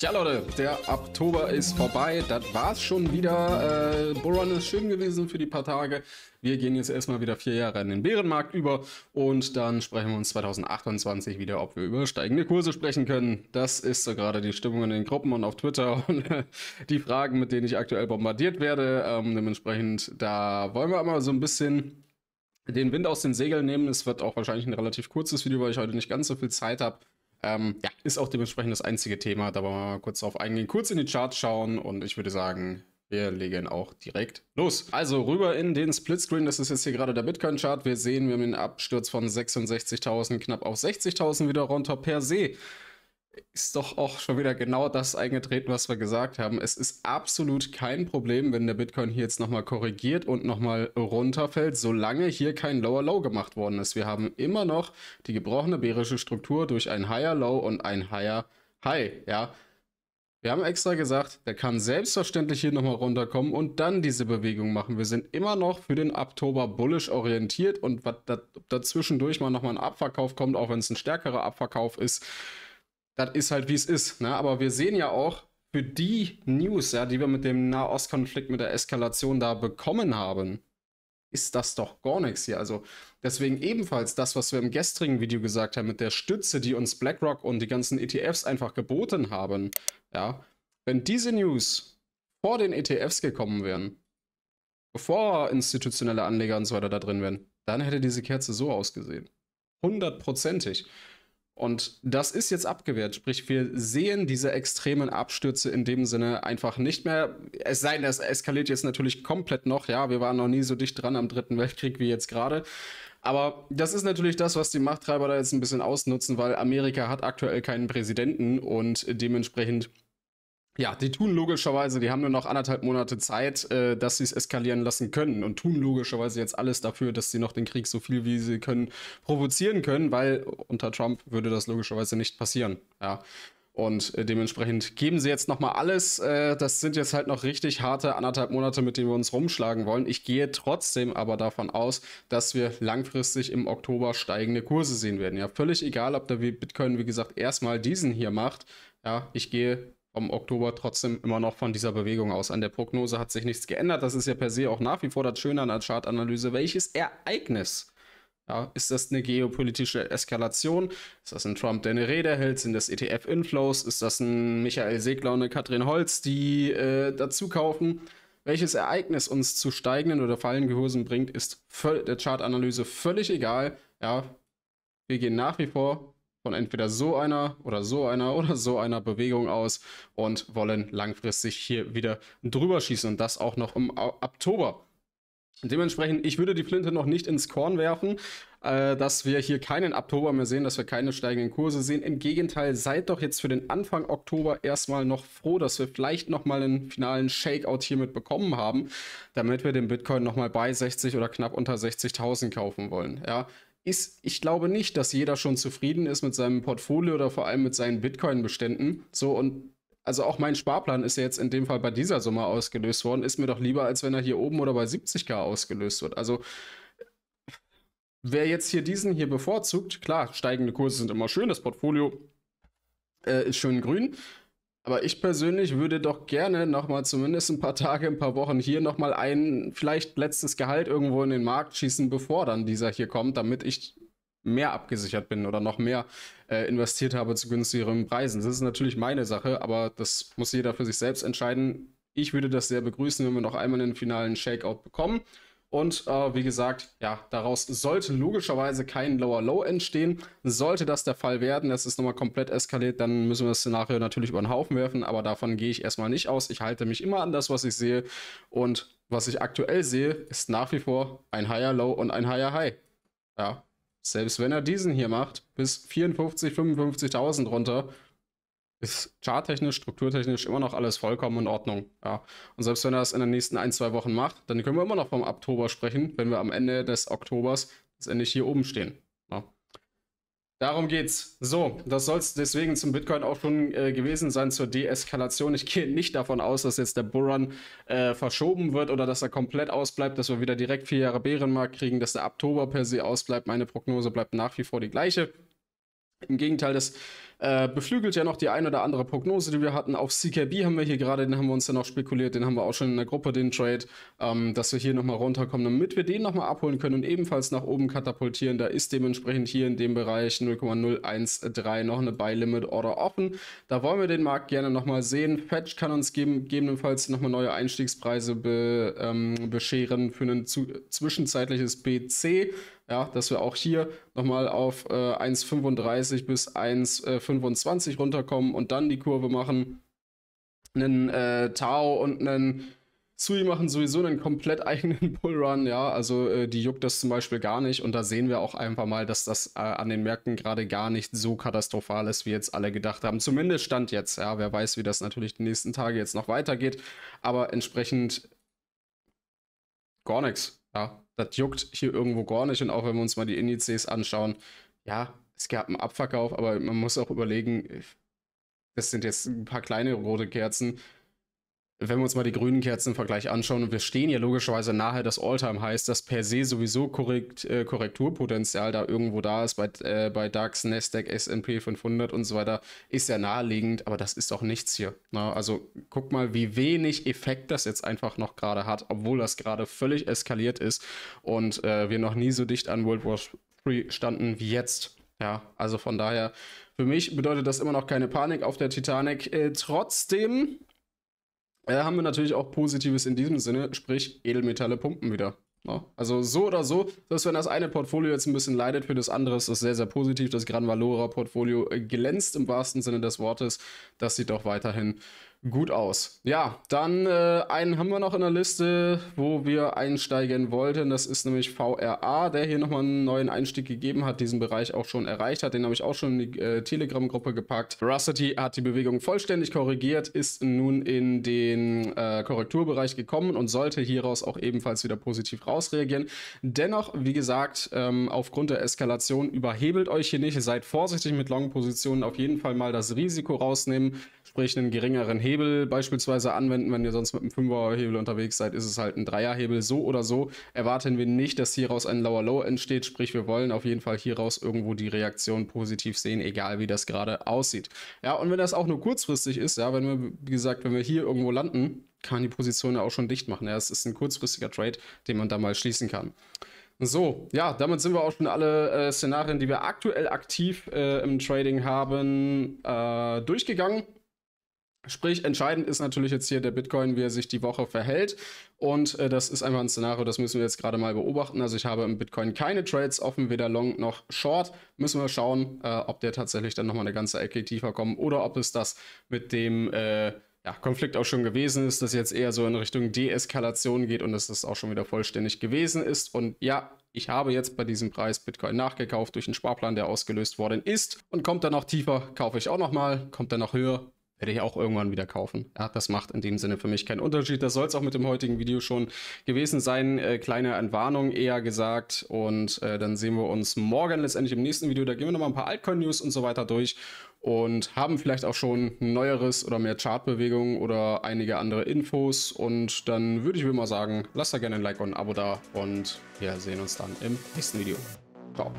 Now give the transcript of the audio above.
Tja Leute, der Oktober ist vorbei. Das war's schon wieder. Äh, Bullrun ist schön gewesen für die paar Tage. Wir gehen jetzt erstmal wieder vier Jahre in den Bärenmarkt über und dann sprechen wir uns 2028 wieder, ob wir über steigende Kurse sprechen können. Das ist so gerade die Stimmung in den Gruppen und auf Twitter und äh, die Fragen, mit denen ich aktuell bombardiert werde. Ähm, dementsprechend, da wollen wir mal so ein bisschen den Wind aus den Segeln nehmen. Es wird auch wahrscheinlich ein relativ kurzes Video, weil ich heute nicht ganz so viel Zeit habe. Ähm, ja, ist auch dementsprechend das einzige Thema. Da wollen wir mal kurz drauf eingehen, kurz in die Charts schauen und ich würde sagen, wir legen auch direkt los. Also rüber in den Splitscreen. Das ist jetzt hier gerade der Bitcoin-Chart. Wir sehen, wir haben den Absturz von 66.000 knapp auf 60.000 wieder runter per se ist doch auch schon wieder genau das eingetreten, was wir gesagt haben. Es ist absolut kein Problem, wenn der Bitcoin hier jetzt nochmal korrigiert und nochmal runterfällt, solange hier kein Lower Low gemacht worden ist. Wir haben immer noch die gebrochene bärische Struktur durch ein Higher Low und ein Higher High. Ja, wir haben extra gesagt, der kann selbstverständlich hier nochmal runterkommen und dann diese Bewegung machen. Wir sind immer noch für den Oktober bullish orientiert und was dazwischendurch mal nochmal ein Abverkauf kommt, auch wenn es ein stärkerer Abverkauf ist, das ist halt wie es ist. Ne? Aber wir sehen ja auch, für die News, ja, die wir mit dem Nahostkonflikt, mit der Eskalation da bekommen haben, ist das doch gar nichts hier. Also deswegen ebenfalls das, was wir im gestrigen Video gesagt haben, mit der Stütze, die uns BlackRock und die ganzen ETFs einfach geboten haben, ja, wenn diese News vor den ETFs gekommen wären, bevor institutionelle Anleger und so weiter da drin wären, dann hätte diese Kerze so ausgesehen. Hundertprozentig. Und das ist jetzt abgewehrt. Sprich, wir sehen diese extremen Abstürze in dem Sinne einfach nicht mehr. Es sei denn, es eskaliert jetzt natürlich komplett noch. Ja, wir waren noch nie so dicht dran am Dritten Weltkrieg wie jetzt gerade. Aber das ist natürlich das, was die Machthaber da jetzt ein bisschen ausnutzen, weil Amerika hat aktuell keinen Präsidenten und dementsprechend ja, die tun logischerweise, die haben nur noch anderthalb Monate Zeit, äh, dass sie es eskalieren lassen können und tun logischerweise jetzt alles dafür, dass sie noch den Krieg so viel wie sie können provozieren können, weil unter Trump würde das logischerweise nicht passieren. Ja. Und äh, dementsprechend geben sie jetzt nochmal alles. Äh, das sind jetzt halt noch richtig harte anderthalb Monate, mit denen wir uns rumschlagen wollen. Ich gehe trotzdem aber davon aus, dass wir langfristig im Oktober steigende Kurse sehen werden. Ja, völlig egal, ob der Bitcoin, wie gesagt, erstmal diesen hier macht. Ja, ich gehe vom Oktober trotzdem immer noch von dieser Bewegung aus. An der Prognose hat sich nichts geändert. Das ist ja per se auch nach wie vor das Schöne an der Chartanalyse. Welches Ereignis? Ja, ist das eine geopolitische Eskalation? Ist das ein Trump, der eine Rede hält? Sind das ETF-Inflows? Ist das ein Michael Segler und eine Katrin Holz, die äh, dazu kaufen? Welches Ereignis uns zu steigenden oder fallenden Gehörsen bringt, ist der Chartanalyse völlig egal. Ja, wir gehen nach wie vor von entweder so einer oder so einer oder so einer Bewegung aus und wollen langfristig hier wieder drüber schießen und das auch noch im Oktober. Dementsprechend, ich würde die Flinte noch nicht ins Korn werfen, äh, dass wir hier keinen Oktober mehr sehen, dass wir keine steigenden Kurse sehen. Im Gegenteil, seid doch jetzt für den Anfang Oktober erstmal noch froh, dass wir vielleicht nochmal einen finalen Shakeout hiermit bekommen haben, damit wir den Bitcoin nochmal bei 60 oder knapp unter 60.000 kaufen wollen. Ja, ist, ich glaube nicht, dass jeder schon zufrieden ist mit seinem Portfolio oder vor allem mit seinen Bitcoin-Beständen. So und also auch mein Sparplan ist ja jetzt in dem Fall bei dieser Summe ausgelöst worden. Ist mir doch lieber, als wenn er hier oben oder bei 70k ausgelöst wird. Also wer jetzt hier diesen hier bevorzugt, klar, steigende Kurse sind immer schön, das Portfolio äh, ist schön grün. Aber ich persönlich würde doch gerne nochmal zumindest ein paar Tage, ein paar Wochen hier nochmal ein vielleicht letztes Gehalt irgendwo in den Markt schießen, bevor dann dieser hier kommt, damit ich mehr abgesichert bin oder noch mehr äh, investiert habe zu günstigeren Preisen. Das ist natürlich meine Sache, aber das muss jeder für sich selbst entscheiden. Ich würde das sehr begrüßen, wenn wir noch einmal einen finalen Shakeout bekommen und äh, wie gesagt, ja, daraus sollte logischerweise kein Lower Low entstehen. Sollte das der Fall werden, dass es nochmal komplett eskaliert, dann müssen wir das Szenario natürlich über den Haufen werfen. Aber davon gehe ich erstmal nicht aus. Ich halte mich immer an das, was ich sehe. Und was ich aktuell sehe, ist nach wie vor ein Higher Low und ein Higher High. Ja, selbst wenn er diesen hier macht, bis 54.000, 55.000 runter, ist charttechnisch, strukturtechnisch immer noch alles vollkommen in Ordnung. Ja. Und selbst wenn er das in den nächsten ein, zwei Wochen macht, dann können wir immer noch vom Oktober sprechen, wenn wir am Ende des Oktobers letztendlich hier oben stehen. Ja. Darum geht's. So, das soll es deswegen zum Bitcoin auch schon äh, gewesen sein zur Deeskalation. Ich gehe nicht davon aus, dass jetzt der Bullrun äh, verschoben wird oder dass er komplett ausbleibt, dass wir wieder direkt vier Jahre Bärenmarkt kriegen, dass der Oktober per se ausbleibt. Meine Prognose bleibt nach wie vor die gleiche. Im Gegenteil, das äh, beflügelt ja noch die ein oder andere Prognose, die wir hatten. Auf CKB haben wir hier gerade, den haben wir uns ja noch spekuliert, den haben wir auch schon in der Gruppe, den Trade, ähm, dass wir hier nochmal runterkommen, damit wir den nochmal abholen können und ebenfalls nach oben katapultieren. Da ist dementsprechend hier in dem Bereich 0,013 noch eine Buy-Limit-Order offen. Da wollen wir den Markt gerne nochmal sehen. Fetch kann uns geben, gegebenenfalls nochmal neue Einstiegspreise be, ähm, bescheren für ein zu, zwischenzeitliches BC ja, dass wir auch hier nochmal auf äh, 1,35 bis 1,25 äh, runterkommen und dann die Kurve machen. Einen äh, Tao und einen Sui machen sowieso einen komplett eigenen Bullrun, ja. Also äh, die juckt das zum Beispiel gar nicht. Und da sehen wir auch einfach mal, dass das äh, an den Märkten gerade gar nicht so katastrophal ist, wie jetzt alle gedacht haben. Zumindest Stand jetzt, ja. Wer weiß, wie das natürlich die nächsten Tage jetzt noch weitergeht. Aber entsprechend gar nichts. Ja, das juckt hier irgendwo gar nicht. Und auch wenn wir uns mal die Indizes anschauen, ja, es gab einen Abverkauf, aber man muss auch überlegen, das sind jetzt ein paar kleine rote Kerzen wenn wir uns mal die grünen Kerzen im Vergleich anschauen und wir stehen ja logischerweise nahe des Alltime heißt, dass per se sowieso Korrekt, äh, Korrekturpotenzial da irgendwo da ist bei, äh, bei DAX, Nasdaq, S&P 500 und so weiter, ist ja naheliegend, aber das ist auch nichts hier. Na, ne? also guck mal, wie wenig Effekt das jetzt einfach noch gerade hat, obwohl das gerade völlig eskaliert ist und äh, wir noch nie so dicht an World War III standen wie jetzt. Ja, also von daher, für mich bedeutet das immer noch keine Panik auf der Titanic. Äh, trotzdem äh, haben wir natürlich auch Positives in diesem Sinne, sprich Edelmetalle pumpen wieder. Ja. Also so oder so, dass wenn das eine Portfolio jetzt ein bisschen leidet für das andere, ist das sehr, sehr positiv. Das Gran Valora Portfolio äh, glänzt im wahrsten Sinne des Wortes. Das sieht auch weiterhin gut aus. Ja, dann äh, einen haben wir noch in der Liste, wo wir einsteigen wollten. Das ist nämlich VRA, der hier nochmal einen neuen Einstieg gegeben hat, diesen Bereich auch schon erreicht hat. Den habe ich auch schon in die äh, Telegram-Gruppe gepackt. Veracity hat die Bewegung vollständig korrigiert, ist nun in den äh, Korrekturbereich gekommen und sollte hieraus auch ebenfalls wieder positiv rausreagieren. Dennoch, wie gesagt, ähm, aufgrund der Eskalation überhebelt euch hier nicht. Seid vorsichtig mit Long-Positionen. Auf jeden Fall mal das Risiko rausnehmen, sprich einen geringeren Hebel Hebel beispielsweise anwenden, wenn ihr sonst mit einem 5er Hebel unterwegs seid, ist es halt ein Dreierhebel. So oder so erwarten wir nicht, dass hieraus ein Lower Low entsteht. Sprich, wir wollen auf jeden Fall hieraus irgendwo die Reaktion positiv sehen, egal wie das gerade aussieht. Ja, und wenn das auch nur kurzfristig ist, ja, wenn wir, wie gesagt, wenn wir hier irgendwo landen, kann die Position ja auch schon dicht machen. Ja, es ist ein kurzfristiger Trade, den man da mal schließen kann. So, ja, damit sind wir auch schon alle äh, Szenarien, die wir aktuell aktiv äh, im Trading haben, äh, durchgegangen. Sprich, entscheidend ist natürlich jetzt hier der Bitcoin, wie er sich die Woche verhält. Und äh, das ist einfach ein Szenario, das müssen wir jetzt gerade mal beobachten. Also ich habe im Bitcoin keine Trades offen, weder long noch short. Müssen wir schauen, äh, ob der tatsächlich dann nochmal eine ganze Ecke tiefer kommt oder ob es das mit dem äh, ja, Konflikt auch schon gewesen ist, dass jetzt eher so in Richtung Deeskalation geht und dass das auch schon wieder vollständig gewesen ist. Und ja, ich habe jetzt bei diesem Preis Bitcoin nachgekauft durch einen Sparplan, der ausgelöst worden ist. Und kommt dann noch tiefer, kaufe ich auch nochmal, kommt dann noch höher, werde ich auch irgendwann wieder kaufen. Ja, das macht in dem Sinne für mich keinen Unterschied. Das soll es auch mit dem heutigen Video schon gewesen sein. Äh, kleine Entwarnung eher gesagt. Und äh, dann sehen wir uns morgen letztendlich im nächsten Video. Da gehen wir nochmal ein paar Altcoin-News und so weiter durch und haben vielleicht auch schon neueres oder mehr Chartbewegungen oder einige andere Infos. Und dann würde ich mir mal sagen, lasst da gerne ein Like und ein Abo da und wir sehen uns dann im nächsten Video. Ciao.